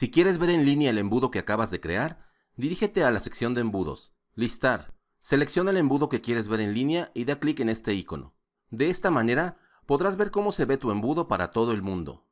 Si quieres ver en línea el embudo que acabas de crear, dirígete a la sección de embudos, Listar. Selecciona el embudo que quieres ver en línea y da clic en este icono. De esta manera, podrás ver cómo se ve tu embudo para todo el mundo.